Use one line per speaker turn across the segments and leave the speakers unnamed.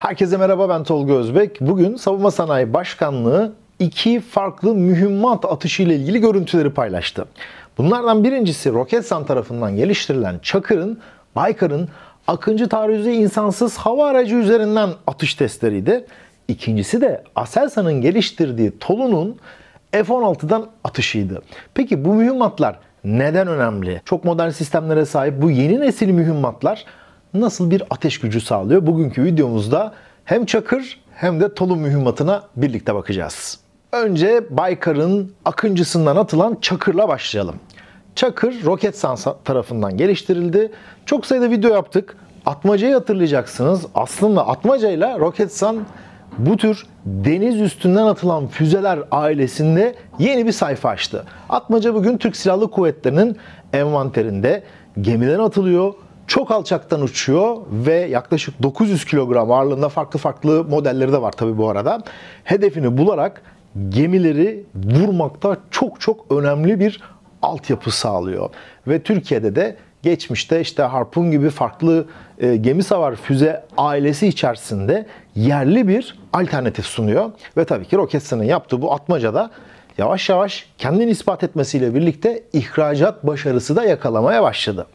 Herkese merhaba ben Tolga Özbek. Bugün Savunma Sanayi Başkanlığı iki farklı mühimmat atışı ile ilgili görüntüleri paylaştı. Bunlardan birincisi Roketsan tarafından geliştirilen Çakır'ın, Baykar'ın Akıncı taarruzu insansız hava aracı üzerinden atış testleriydi. İkincisi de Aselsan'ın geliştirdiği Tolu'nun F-16'dan atışıydı. Peki bu mühimmatlar neden önemli? Çok modern sistemlere sahip bu yeni nesil mühimmatlar nasıl bir ateş gücü sağlıyor? Bugünkü videomuzda hem çakır hem de tolu mühimmatına birlikte bakacağız. Önce Baykar'ın akıncısından atılan çakırla başlayalım. Çakır roket Roketsan tarafından geliştirildi. Çok sayıda video yaptık. Atmacayı hatırlayacaksınız. Aslında atmacayla Roketsan bu tür deniz üstünden atılan füzeler ailesinde yeni bir sayfa açtı. Atmaca bugün Türk Silahlı Kuvvetleri'nin envanterinde gemiden atılıyor, çok alçaktan uçuyor ve yaklaşık 900 kilogram ağırlığında farklı farklı modelleri de var tabi bu arada. Hedefini bularak gemileri vurmakta çok çok önemli bir altyapı sağlıyor. Ve Türkiye'de de geçmişte işte Harpun gibi farklı e, gemi savar füze ailesi içerisinde yerli bir alternatif sunuyor. Ve tabii ki Roketsan'ın yaptığı bu atmaca da yavaş yavaş kendini ispat etmesiyle birlikte ihracat başarısı da yakalamaya başladı.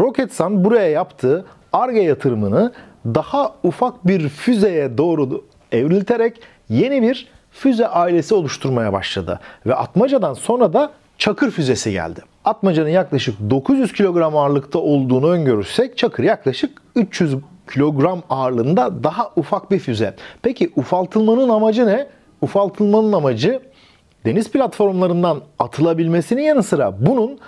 Roketsan buraya yaptığı ARGE yatırımını daha ufak bir füzeye doğru evrilterek yeni bir füze ailesi oluşturmaya başladı. Ve Atmaca'dan sonra da Çakır füzesi geldi. Atmaca'nın yaklaşık 900 kilogram ağırlıkta olduğunu öngörürsek Çakır yaklaşık 300 kilogram ağırlığında daha ufak bir füze. Peki ufaltılmanın amacı ne? Ufaltılmanın amacı deniz platformlarından atılabilmesinin yanı sıra bunun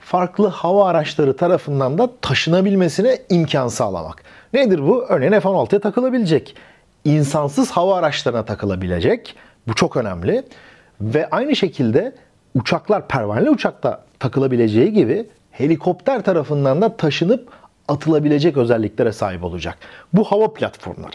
farklı hava araçları tarafından da taşınabilmesine imkan sağlamak. Nedir bu? Örneğin F-16'ya takılabilecek. insansız hava araçlarına takılabilecek. Bu çok önemli. Ve aynı şekilde uçaklar pervaneli uçakta takılabileceği gibi helikopter tarafından da taşınıp atılabilecek özelliklere sahip olacak. Bu hava platformları.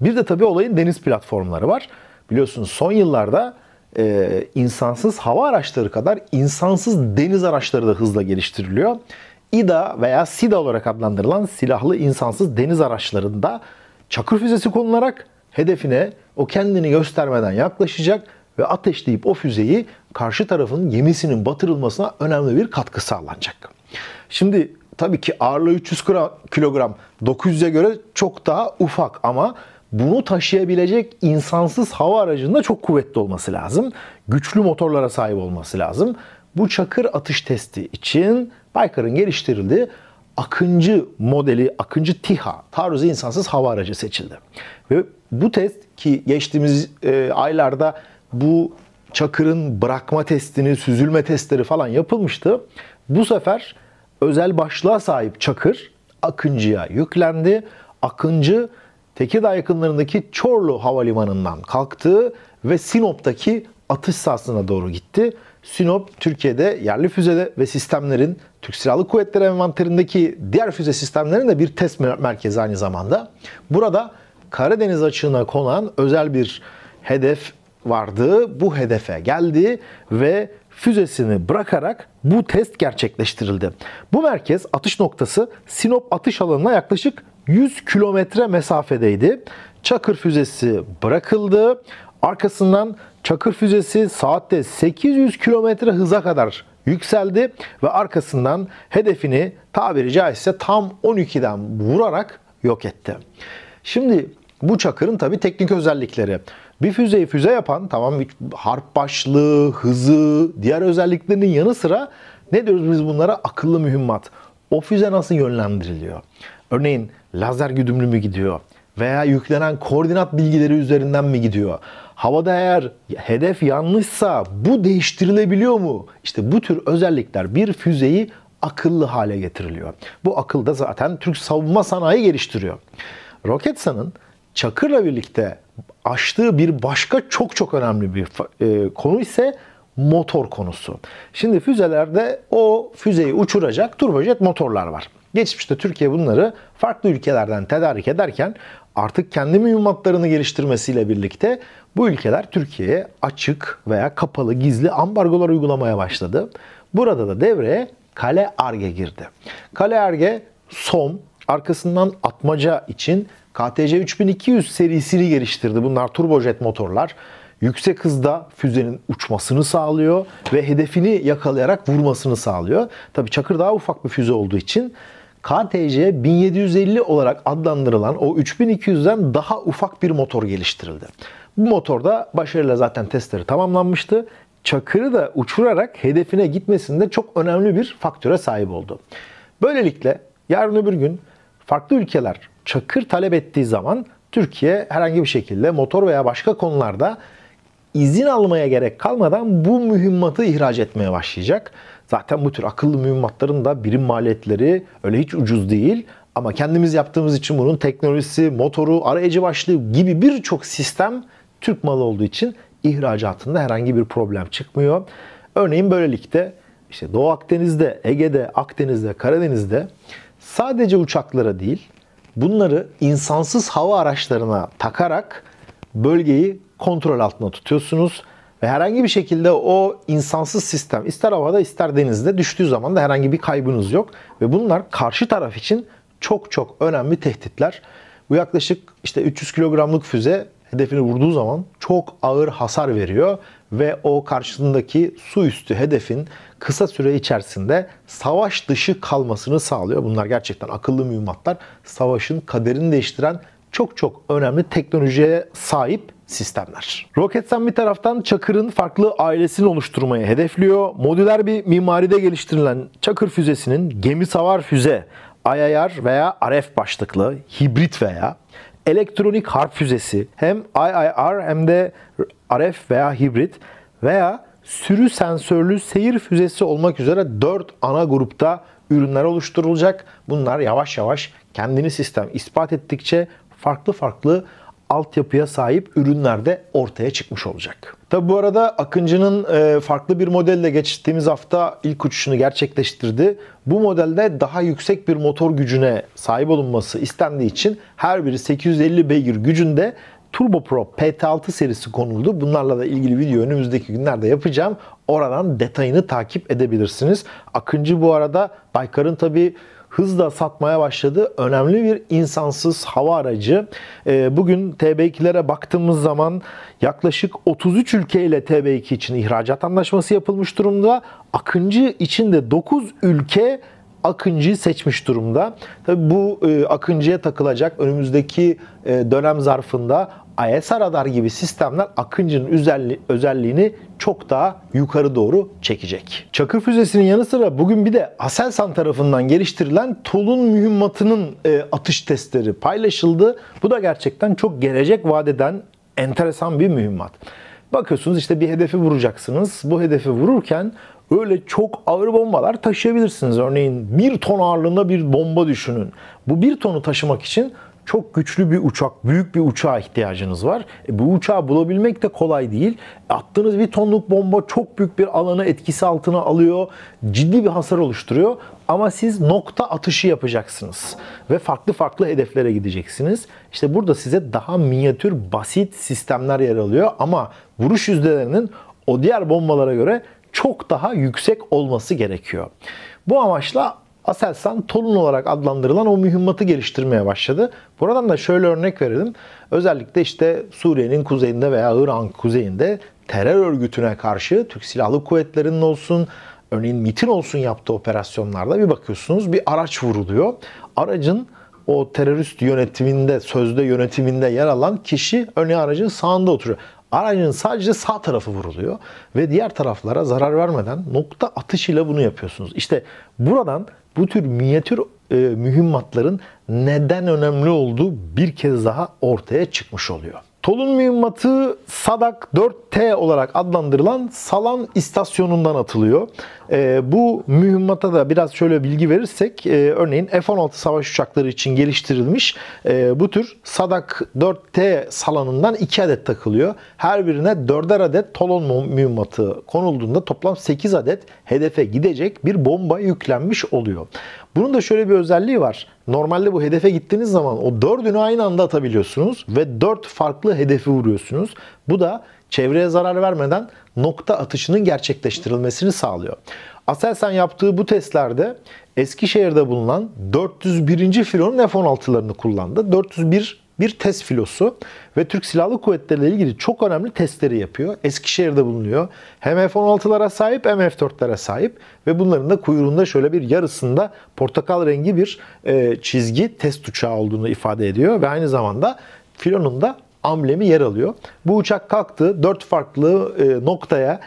Bir de tabii olayın deniz platformları var. Biliyorsunuz son yıllarda e, insansız hava araçları kadar insansız deniz araçları da hızla geliştiriliyor. İDA veya SIDA olarak adlandırılan silahlı insansız deniz araçlarında çakır füzesi konularak hedefine o kendini göstermeden yaklaşacak ve ateşleyip o füzeyi karşı tarafın gemisinin batırılmasına önemli bir katkı sağlanacak. Şimdi tabii ki ağırlığı 300 kilogram 900'e göre çok daha ufak ama bunu taşıyabilecek insansız hava aracında çok kuvvetli olması lazım. Güçlü motorlara sahip olması lazım. Bu Çakır atış testi için Baykar'ın geliştirildiği Akıncı modeli, Akıncı TİHA, taarruzu insansız hava aracı seçildi. Ve bu test ki geçtiğimiz e, aylarda bu Çakır'ın bırakma testini, süzülme testleri falan yapılmıştı. Bu sefer özel başlığa sahip Çakır Akıncı'ya yüklendi. Akıncı Tekirdağ yakınlarındaki Çorlu Havalimanı'ndan kalktı ve Sinop'taki atış sahasına doğru gitti. Sinop, Türkiye'de yerli füzede ve sistemlerin Türk Silahlı Kuvvetleri envanterindeki diğer füze sistemlerinin de bir test merkezi aynı zamanda. Burada Karadeniz açığına konan özel bir hedef vardı. Bu hedefe geldi ve füzesini bırakarak bu test gerçekleştirildi. Bu merkez atış noktası Sinop atış alanına yaklaşık 100 kilometre mesafedeydi. Çakır füzesi bırakıldı. Arkasından Çakır füzesi saatte 800 kilometre hıza kadar yükseldi ve arkasından hedefini tabiri caizse tam 12'den vurarak yok etti. Şimdi bu Çakır'ın tabi teknik özellikleri. Bir füzeyi füze yapan tamam harp başlığı, hızı, diğer özelliklerinin yanı sıra ne diyoruz biz bunlara? Akıllı mühimmat. O füze nasıl yönlendiriliyor? Örneğin lazer güdümlü mü gidiyor? Veya yüklenen koordinat bilgileri üzerinden mi gidiyor? Havada eğer hedef yanlışsa bu değiştirilebiliyor mu? İşte bu tür özellikler bir füzeyi akıllı hale getiriliyor. Bu akıl da zaten Türk savunma sanayi geliştiriyor. Roketsan'ın Çakır'la birlikte açtığı bir başka çok çok önemli bir e, konu ise motor konusu. Şimdi füzelerde o füzeyi uçuracak turbojet motorlar var. Geçmişte Türkiye bunları farklı ülkelerden tedarik ederken artık kendi mühimmatlarını geliştirmesiyle birlikte bu ülkeler Türkiye'ye açık veya kapalı gizli ambargolar uygulamaya başladı. Burada da devreye Kale Arge girdi. Kale Arge SOM arkasından atmaca için KTC 3200 serisini geliştirdi. Bunlar turbojet motorlar. Yüksek hızda füzenin uçmasını sağlıyor ve hedefini yakalayarak vurmasını sağlıyor. Tabii Çakır daha ufak bir füze olduğu için KTC 1750 olarak adlandırılan o 3200'den daha ufak bir motor geliştirildi. Bu motorda başarıyla zaten testleri tamamlanmıştı. Çakırı da uçurarak hedefine gitmesinde çok önemli bir faktöre sahip oldu. Böylelikle yarın öbür gün farklı ülkeler çakır talep ettiği zaman Türkiye herhangi bir şekilde motor veya başka konularda izin almaya gerek kalmadan bu mühimmatı ihraç etmeye başlayacak. Zaten bu tür akıllı mühimmatların da birim maliyetleri öyle hiç ucuz değil. Ama kendimiz yaptığımız için bunun teknolojisi, motoru, arayıcı başlığı gibi birçok sistem Türk malı olduğu için ihracatında herhangi bir problem çıkmıyor. Örneğin böylelikle işte Doğu Akdeniz'de, Ege'de, Akdeniz'de, Karadeniz'de sadece uçaklara değil bunları insansız hava araçlarına takarak bölgeyi kontrol altında tutuyorsunuz. Ve herhangi bir şekilde o insansız sistem ister havada ister denizde düştüğü zaman da herhangi bir kaybınız yok. Ve bunlar karşı taraf için çok çok önemli tehditler. Bu yaklaşık işte 300 kilogramlık füze hedefini vurduğu zaman çok ağır hasar veriyor ve o karşısındaki su üstü hedefin kısa süre içerisinde savaş dışı kalmasını sağlıyor. Bunlar gerçekten akıllı mühimmatlar. Savaşın kaderini değiştiren çok çok önemli teknolojiye sahip sistemler. Roketsan bir taraftan Çakır'ın farklı ailesini oluşturmayı hedefliyor. Modüler bir mimaride geliştirilen Çakır füzesinin gemi savar füze, IIR veya RF başlıklı, hibrit veya elektronik harp füzesi hem IIR hem de RF veya hibrit veya sürü sensörlü seyir füzesi olmak üzere 4 ana grupta ürünler oluşturulacak. Bunlar yavaş yavaş kendini sistem ispat ettikçe farklı farklı altyapıya sahip ürünler de ortaya çıkmış olacak. Tabi bu arada Akıncı'nın e, farklı bir modelle geçtiğimiz hafta ilk uçuşunu gerçekleştirdi. Bu modelde daha yüksek bir motor gücüne sahip olunması istendiği için her biri 850 beygir gücünde turboprop PT6 serisi konuldu. Bunlarla da ilgili video önümüzdeki günlerde yapacağım. Oradan detayını takip edebilirsiniz. Akıncı bu arada Baykar'ın tabii hızla satmaya başladı. Önemli bir insansız hava aracı. Ee, bugün TB2'lere baktığımız zaman yaklaşık 33 ülkeyle TB2 için ihracat anlaşması yapılmış durumda. Akıncı için de 9 ülke Akıncı'yı seçmiş durumda. Tabii bu e, Akıncı'ya takılacak önümüzdeki e, dönem zarfında ISR radar gibi sistemler Akıncı'nın özelliğini çok daha yukarı doğru çekecek. Çakır füzesinin yanı sıra bugün bir de Aselsan tarafından geliştirilen Tol'un mühimmatının e, atış testleri paylaşıldı. Bu da gerçekten çok gelecek vadeden enteresan bir mühimmat. Bakıyorsunuz işte bir hedefi vuracaksınız. Bu hedefi vururken öyle çok ağır bombalar taşıyabilirsiniz. Örneğin bir ton ağırlığında bir bomba düşünün. Bu bir tonu taşımak için çok güçlü bir uçak, büyük bir uçağa ihtiyacınız var. E, bu uçağı bulabilmek de kolay değil. Attığınız bir tonluk bomba çok büyük bir alanı etkisi altına alıyor. Ciddi bir hasar oluşturuyor. Ama siz nokta atışı yapacaksınız ve farklı farklı hedeflere gideceksiniz. İşte burada size daha minyatür, basit sistemler yer alıyor ama vuruş yüzdelerinin o diğer bombalara göre çok daha yüksek olması gerekiyor. Bu amaçla Aselsan Tolun olarak adlandırılan o mühimmatı geliştirmeye başladı. Buradan da şöyle örnek verelim. Özellikle işte Suriye'nin kuzeyinde veya İran kuzeyinde terör örgütüne karşı Türk Silahlı Kuvvetleri'nin olsun, örneğin MIT'in olsun yaptığı operasyonlarda bir bakıyorsunuz bir araç vuruluyor. Aracın o terörist yönetiminde, sözde yönetiminde yer alan kişi örneğin aracın sağında oturuyor. Aracın sadece sağ tarafı vuruluyor ve diğer taraflara zarar vermeden nokta atışıyla bunu yapıyorsunuz. İşte buradan bu tür minyatür e, mühimmatların neden önemli olduğu bir kez daha ortaya çıkmış oluyor. Tolun mühimmatı Sadak 4T olarak adlandırılan Salan istasyonundan atılıyor. E, bu mühimmata da biraz şöyle bilgi verirsek e, örneğin F-16 savaş uçakları için geliştirilmiş e, bu tür Sadak 4T salanından 2 adet takılıyor. Her birine 4'er adet Tolun mühimmatı konulduğunda toplam 8 adet hedefe gidecek bir bomba yüklenmiş oluyor. Bunun da şöyle bir özelliği var. Normalde bu hedefe gittiğiniz zaman o dördünü aynı anda atabiliyorsunuz ve dört farklı hedefi vuruyorsunuz. Bu da çevreye zarar vermeden nokta atışının gerçekleştirilmesini sağlıyor. Aselsan yaptığı bu testlerde Eskişehir'de bulunan 401. filonun F-16'larını kullandı. 401 bir test filosu ve Türk Silahlı Kuvvetleri ile ilgili çok önemli testleri yapıyor. Eskişehir'de bulunuyor. Hem F-16'lara sahip hem F-4'lere sahip ve bunların da kuyruğunda şöyle bir yarısında portakal rengi bir e, çizgi test uçağı olduğunu ifade ediyor ve aynı zamanda filonun da amblemi yer alıyor. Bu uçak kalktı, dört farklı e, noktaya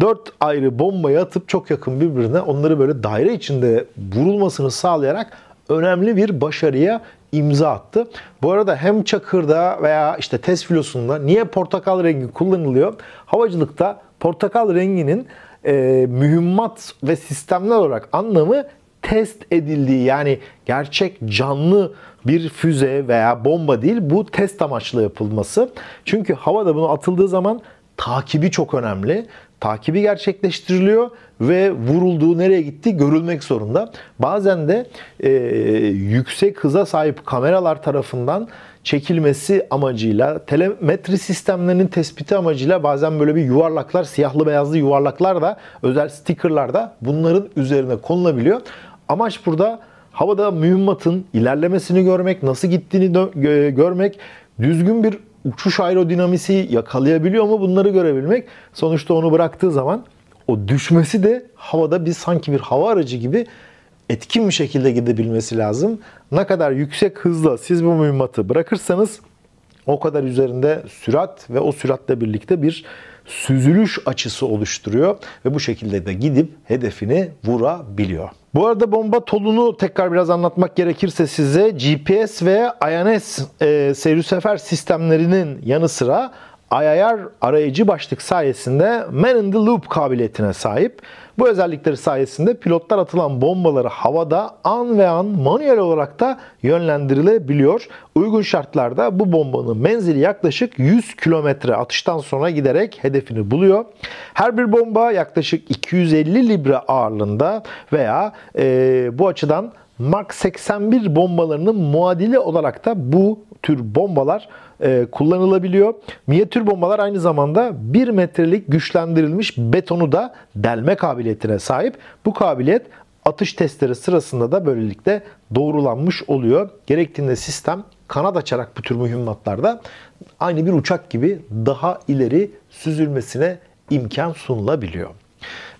dört ayrı bombayı atıp çok yakın birbirine onları böyle daire içinde vurulmasını sağlayarak önemli bir başarıya imza attı. Bu arada hem çakırda veya işte test filosunda niye portakal rengi kullanılıyor? Havacılıkta portakal renginin e, mühimmat ve sistemler olarak anlamı test edildiği yani gerçek canlı bir füze veya bomba değil bu test amaçlı yapılması. Çünkü havada bunu atıldığı zaman takibi çok önemli takibi gerçekleştiriliyor ve vurulduğu nereye gitti görülmek zorunda. Bazen de e, yüksek hıza sahip kameralar tarafından çekilmesi amacıyla, telemetri sistemlerinin tespiti amacıyla bazen böyle bir yuvarlaklar, siyahlı beyazlı yuvarlaklar da özel stickerlar da bunların üzerine konulabiliyor. Amaç burada havada mühimmatın ilerlemesini görmek, nasıl gittiğini görmek, düzgün bir uçuş aerodinamisi yakalayabiliyor mu bunları görebilmek. Sonuçta onu bıraktığı zaman o düşmesi de havada bir sanki bir hava aracı gibi etkin bir şekilde gidebilmesi lazım. Ne kadar yüksek hızla siz bu mühimmatı bırakırsanız o kadar üzerinde sürat ve o süratle birlikte bir süzülüş açısı oluşturuyor ve bu şekilde de gidip hedefini vurabiliyor. Bu arada bomba tolunu tekrar biraz anlatmak gerekirse size GPS ve INS e, seyir sefer sistemlerinin yanı sıra IIR arayıcı başlık sayesinde man in the loop kabiliyetine sahip. Bu özellikleri sayesinde pilotlar atılan bombaları havada an ve an manuel olarak da yönlendirilebiliyor. Uygun şartlarda bu bombanın menzili yaklaşık 100 kilometre atıştan sonra giderek hedefini buluyor. Her bir bomba yaklaşık 250 libra ağırlığında veya e, bu açıdan Mark 81 bombalarının muadili olarak da bu tür bombalar e, kullanılabiliyor. Minyatür bombalar aynı zamanda 1 metrelik güçlendirilmiş betonu da delme kabiliyetine sahip. Bu kabiliyet atış testleri sırasında da böylelikle doğrulanmış oluyor. Gerektiğinde sistem kanat açarak bu tür mühimmatlarda aynı bir uçak gibi daha ileri süzülmesine imkan sunulabiliyor.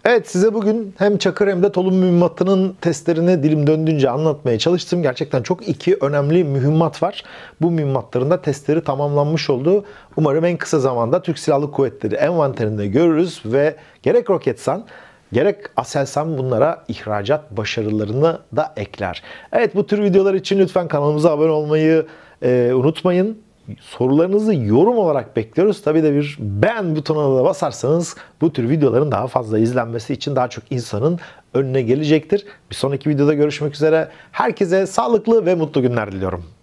Evet size bugün hem çakır hem de tolum mühimmatının testlerini dilim döndüğünce anlatmaya çalıştım. Gerçekten çok iki önemli mühimmat var. Bu mühimmatların da testleri tamamlanmış oldu. Umarım en kısa zamanda Türk Silahlı Kuvvetleri envanterinde görürüz ve gerek Roketsan Gerek Aselsan bunlara ihracat başarılarını da ekler. Evet bu tür videolar için lütfen kanalımıza abone olmayı e, unutmayın sorularınızı yorum olarak bekliyoruz. Tabii de bir beğen butonuna da basarsanız bu tür videoların daha fazla izlenmesi için daha çok insanın önüne gelecektir. Bir sonraki videoda görüşmek üzere. Herkese sağlıklı ve mutlu günler diliyorum.